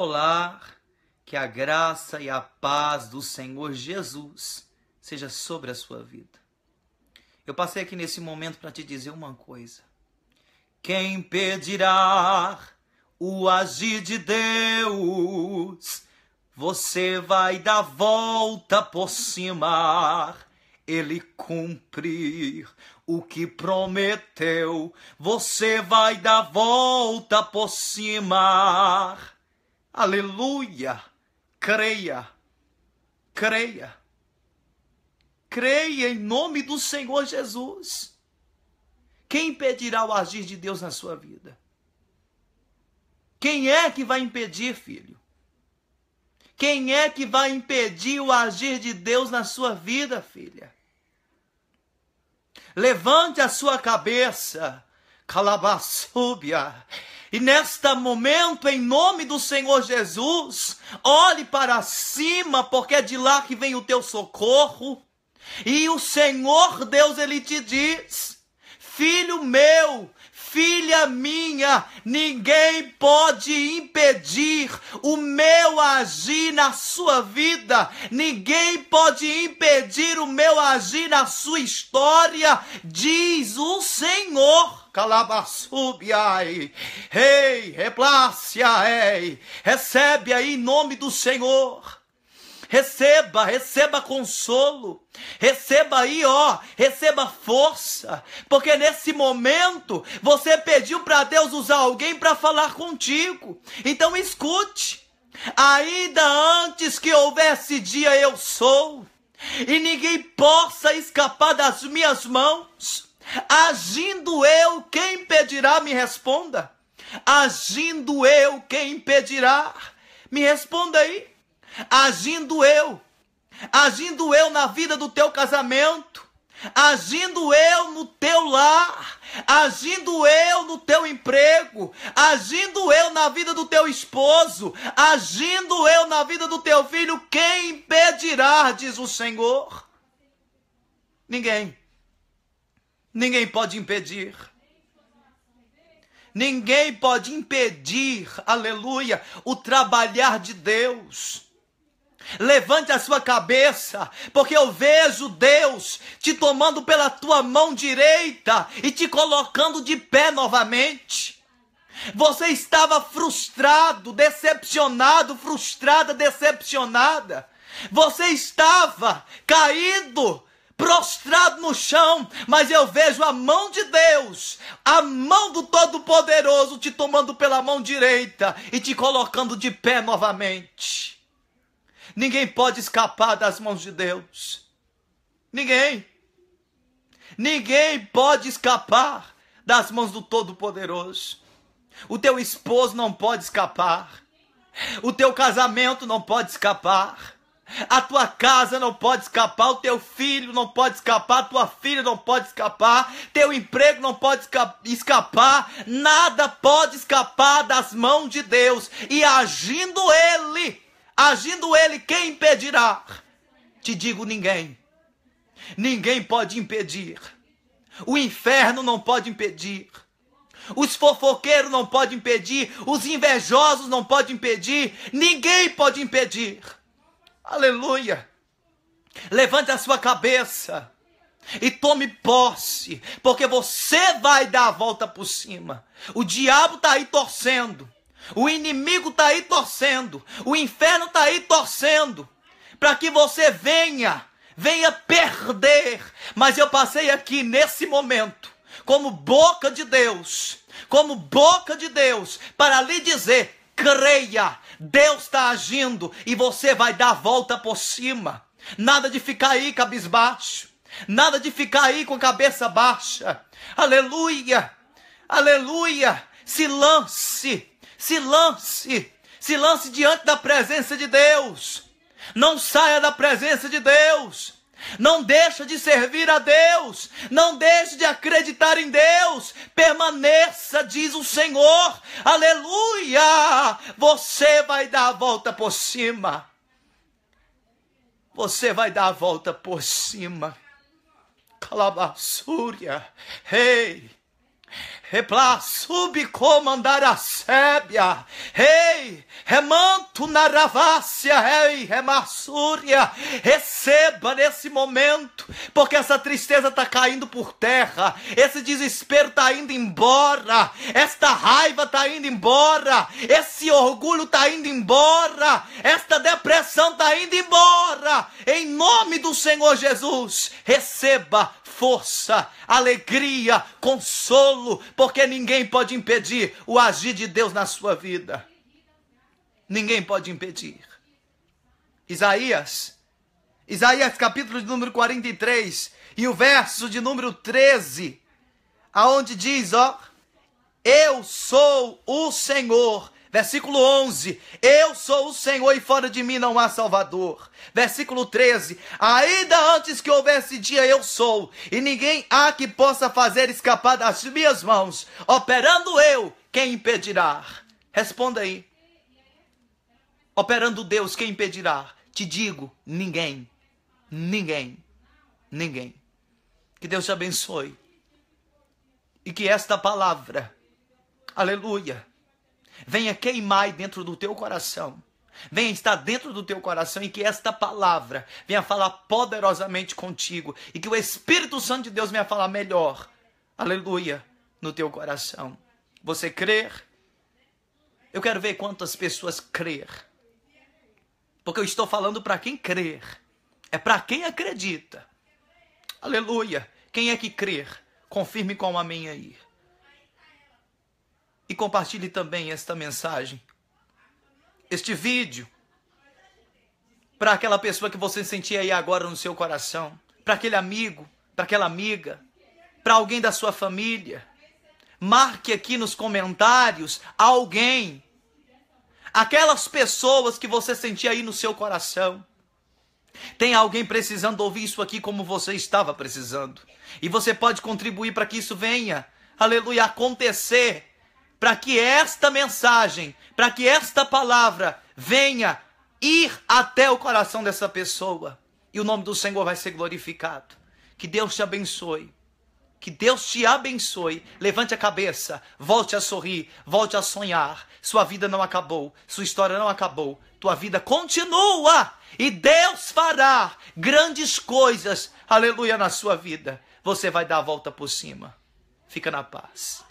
Olá, que a graça e a paz do Senhor Jesus seja sobre a sua vida. Eu passei aqui nesse momento para te dizer uma coisa. Quem impedirá o agir de Deus? Você vai dar volta por cima. Ele cumprir o que prometeu. Você vai dar volta por cima Aleluia! Creia! Creia! Creia em nome do Senhor Jesus. Quem impedirá o agir de Deus na sua vida? Quem é que vai impedir, filho? Quem é que vai impedir o agir de Deus na sua vida, filha? Levante a sua cabeça, calabasúbia, e nesta momento, em nome do Senhor Jesus, olhe para cima, porque é de lá que vem o teu socorro. E o Senhor Deus, ele te diz: Filho meu, filha minha, ninguém pode impedir o meu agir na sua vida, ninguém pode impedir o meu agir na sua história, diz o Senhor calabassubiai, ei, ei, recebe aí em nome do Senhor. Receba, receba consolo, receba aí, ó, receba força, porque nesse momento você pediu para Deus usar alguém para falar contigo. Então escute. Ainda antes que houvesse dia eu sou, e ninguém possa escapar das minhas mãos, agindo eu impedirá? Me responda. Agindo eu, quem impedirá? Me responda aí. Agindo eu. Agindo eu na vida do teu casamento agindo eu no teu lar, agindo eu no teu emprego, agindo eu na vida do teu esposo, agindo eu na vida do teu filho, quem impedirá, diz o Senhor? Ninguém. Ninguém pode impedir. Ninguém pode impedir, aleluia, o trabalhar de Deus. Levante a sua cabeça, porque eu vejo Deus te tomando pela tua mão direita e te colocando de pé novamente. Você estava frustrado, decepcionado, frustrada, decepcionada. Você estava caído, prostrado no chão, mas eu vejo a mão de Deus, a mão do Todo-Poderoso te tomando pela mão direita e te colocando de pé novamente. Ninguém pode escapar das mãos de Deus. Ninguém. Ninguém pode escapar das mãos do Todo-Poderoso. O teu esposo não pode escapar. O teu casamento não pode escapar. A tua casa não pode escapar, o teu filho não pode escapar, a tua filha não pode escapar, teu emprego não pode escapar, nada pode escapar das mãos de Deus. E agindo Ele, agindo Ele, quem impedirá? Te digo ninguém. Ninguém pode impedir. O inferno não pode impedir. Os fofoqueiros não podem impedir, os invejosos não podem impedir, ninguém pode impedir Aleluia. Levante a sua cabeça e tome posse, porque você vai dar a volta por cima. O diabo está aí torcendo, o inimigo está aí torcendo, o inferno está aí torcendo, para que você venha, venha perder. Mas eu passei aqui nesse momento, como boca de Deus, como boca de Deus, para lhe dizer: creia, Deus está agindo e você vai dar a volta por cima. Nada de ficar aí cabisbaixo. Nada de ficar aí com a cabeça baixa. Aleluia! Aleluia! Se lance, se lance, se lance diante da presença de Deus. Não saia da presença de Deus. Não deixa de servir a Deus, não deixe de acreditar em Deus, permaneça, diz o Senhor, aleluia! Você vai dar a volta por cima, você vai dar a volta por cima, Calabasúria, ei! Hey. Repla subcomandar a Sébia, rei, remanto naravácia, rei, remassúria, receba nesse momento, porque essa tristeza está caindo por terra, esse desespero está indo embora, esta raiva está indo embora, esse orgulho está indo embora, esta depressão está indo embora, em nome do Senhor Jesus, receba força, alegria, consolo, porque ninguém pode impedir o agir de Deus na sua vida. Ninguém pode impedir. Isaías, Isaías capítulo de número 43 e o verso de número 13, aonde diz, ó, eu sou o Senhor Versículo 11: Eu sou o Senhor e fora de mim não há Salvador. Versículo 13: Ainda antes que houvesse dia, eu sou, e ninguém há que possa fazer escapar das minhas mãos. Operando eu, quem impedirá? Responda aí. Operando Deus, quem impedirá? Te digo: ninguém, ninguém, ninguém. Que Deus te abençoe e que esta palavra, aleluia venha queimar dentro do teu coração. Venha estar dentro do teu coração e que esta palavra venha falar poderosamente contigo e que o Espírito Santo de Deus venha falar melhor. Aleluia, no teu coração. Você crer? Eu quero ver quantas pessoas crer. Porque eu estou falando para quem crer. É para quem acredita. Aleluia. Quem é que crer? Confirme com um amém aí e compartilhe também esta mensagem, este vídeo, para aquela pessoa que você sentia aí agora no seu coração, para aquele amigo, para aquela amiga, para alguém da sua família. Marque aqui nos comentários alguém, aquelas pessoas que você sentia aí no seu coração. Tem alguém precisando ouvir isso aqui como você estava precisando. E você pode contribuir para que isso venha, aleluia, acontecer para que esta mensagem, para que esta palavra venha ir até o coração dessa pessoa. E o nome do Senhor vai ser glorificado. Que Deus te abençoe. Que Deus te abençoe. Levante a cabeça, volte a sorrir, volte a sonhar. Sua vida não acabou, sua história não acabou. Tua vida continua e Deus fará grandes coisas. Aleluia na sua vida. Você vai dar a volta por cima. Fica na paz.